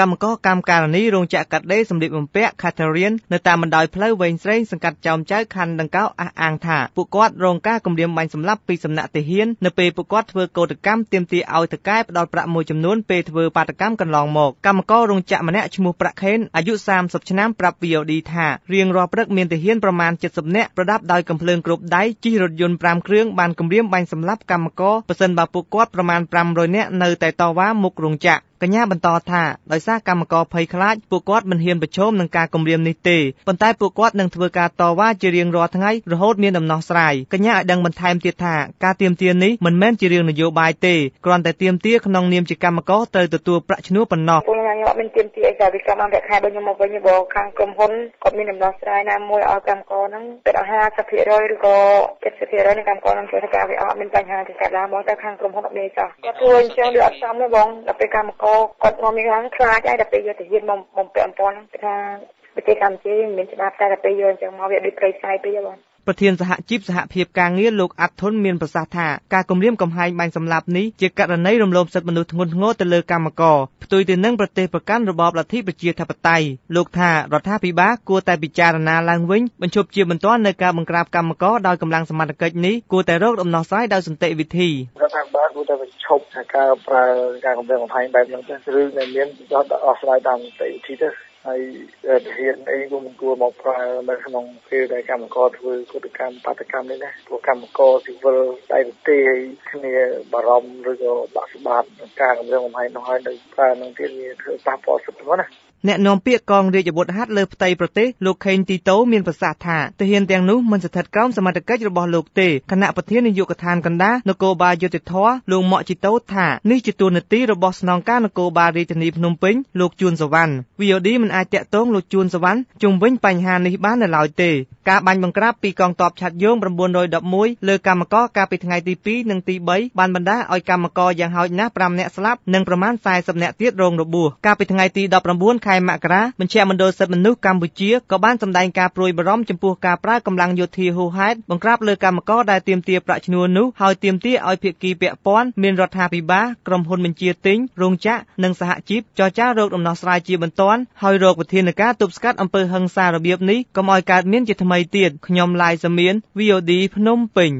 កម្មករកម្មការនីរោងចក្រកាត់ដេរសម្លៀកបំពាក់ខាតារៀននៅតាមបណ្ដោយផ្លូវវែងស្រេងសង្កាត់ចោមចៅខណ្ឌដង្កោអះអាងថាពួកគាត់រងការគំរាមបាញ់សម្លាប់ពីសំណាក់ទាហាននៅពេលពួកគាត់ធ្វើកោតកម្មទាមទារឲ្យតកែផ្ដល់ប្រាក់មួយចំនួនពេលធ្វើបាតកម្មកន្លងមកកម្មកររោងចក្រម្នាក់ឈ្មោះប្រាក់ខេនអាយុ30ឆ្នាំប្រាប់ VOD ថារៀងរាល់ព្រឹកមានទាហានប្រមាណ70នាក់ប្រដាប់ដោយកំភ្លើងគ្របដៃជិះរថយន្ត5គ្រឿងបានគំរាមបាញ់សម្លាប់កម្មករប៉ះសិនបើពួកគាត់ប្រមាណ500នាក់នៅតែតវ៉ាមុខរោងចក្រកញ្ញាបន្តថាដោយសារកម្មករភ័យខ្លាចពួកគាត់មិនហ៊ានប្រឈមនឹងការគំរាមនេះទេប៉ុន្តែពួកគាត់នឹងធ្វើការតវ៉ាជារៀងរាល់ថ្ងៃរហូតមានដំណោះស្រាយកញ្ញាឲ្យដឹងបន្ថែមទៀតថាការទៀមទានេះមិនមែនជារឿងនយោបាយទេគ្រាន់តែទៀមទាក្នុងនាមជាកម្មករទៅទទួលប្រាក់ឈ្នួលប៉ុណ្ណោះខ្ញុំខ្ញុំអត់មានទៀមទាអីការវិកម្មអង្គរខែដូចខ្ញុំមកវិញបងខាង ក្រុមហ៊ុនគាត់មានដំណោះស្រាយណាមួយឲ្យកម្មករហ្នឹងពេលអស់50%ឬក៏70%នៃកម្មករហ្នឹងចូលធ្វើការវាអត់មានបញ្ហាជាកើតឡើងបងតែខាងក្រុមហ៊ុនអត់មានចោះគាត់ធ្វើអញ្ចឹងវាអត់សមទេបងដល់ពេលកម្មករគាត់នាំយើងឡើងខ្លាចហើយដល់ពេលយកទៅហ៊ានមកបំពាក់អំពន់ថាប្រទេសកម្ពុជាមិនមានច្បាប់តែដល់ពេលយកអញ្ចឹងមកវាដូចព្រៃផ្សាយពេកបងប្រធានសហជីពសហភាពការងារលោកអាត់ធុនមានប្រសាសន៍ថាការគំរាមកំហែងបាញ់សម្លាប់នេះជាករណីរំលោភសិទ្ធិមនុស្សធ្ងន់ធ្ងរទៅលើកម្មករផ្ទុយទៅនឹងប្រទេសប្រកាន់របបលទ្ធិប្រជាធិបតេយ្យលោកថារដ្ឋាភិបាលគួរតែពិចារណាឡើងវិញបញ្ឈប់ជាបន្ទាន់នៅការបង្ក្រាបកម្មករដោយកម្លាំងសមត្ថកិច្ចនេះគួរតែរកដំណោះស្រាយដោយសន្តិវិធីរដ្ឋាភិបាលគួរតែបញ្ឈប់ការប្រើការគំរាមកំហែងបែបហ្នឹងទៅឬមានដោះស្រាយតាមសន្តិវិធីទៅហើយជំហានអីក៏មិនគួរមកប្រើនៅក្នុងពេលដែលកម្មករធ្វើគតិកម្មបាតកម្មនេះណាព្រោះកម្មករស៊ីវិលដៃប្រទេសគ្នាបារម្ភឬក៏បាក់ស្បាតការកម្រិតកំហែងនោះហើយនៅប្រើនឹងទៀតវាធ្វើប៉ះពាល់សិទ្ធិហ្នឹងណាអ្នកនាំពាក្យកងរាជអាវុធហត្ថលើផ្ទៃប្រទេសលោកខេងទីតូមានប្រសាសន៍ថាទាហានទាំងនោះមិនស្ថិតក្រោមសមត្ថកិច្ចរបស់លោកទេគណៈប្រធាននាយកដ្ឋានកណ្ដាលនគរបាលយុតិធធលោកម៉ាក់ជីតូថានេះជាទួលនីតិរបស់ស្នងការនគរបាលរាជធានីភ្នំពេញលោកជួនសវណ្ណ VOD មិនអាចតាក់ទងលោកជួនសវណ្ណជុំវិញបញ្ហានេះបាននៅឡើយទេការបាញ់បង្ក្រាបពីកងទ័ពឆាត់យង911លើកម្មករកាលពីថ្ងៃទី2និងទី3បានបណ្ដាលឲ្យកម្មករយ៉ាងហោចណាស់5នាក់ស្លាប់និងប្រមាណ40នាក់ទៀតរងរបួសកាលពីថ្ងៃទី19ខែខែមករាមជ្ឈមណ្ឌលសិទ្ធិមនុស្សកម្ពុជាក៏បានសម្ដែងការព្រួយបារម្ភចំពោះការប្រើកម្លាំងយោធាហួសហេតុបង្ក្រាបលើកម្មករដែលទាមទារប្រាក់ឈ្នួលនោះហើយទាមទារឲ្យភាគីពាក់ព័ន្ធមានរដ្ឋាភិបាលក្រុមហ៊ុនបញ្ជាទិញរោងចក្រនិងសហជីពចរចារោគដំណោះស្រាយជា បន្ទាន់ហើយរកវិធានការទប់ស្កាត់អំពើហិង្សារបៀបនេះកុំឲ្យកើតមានជាថ្មីទៀតខ្ញុំឡាយសាមៀន VOD ភ្នំពេញ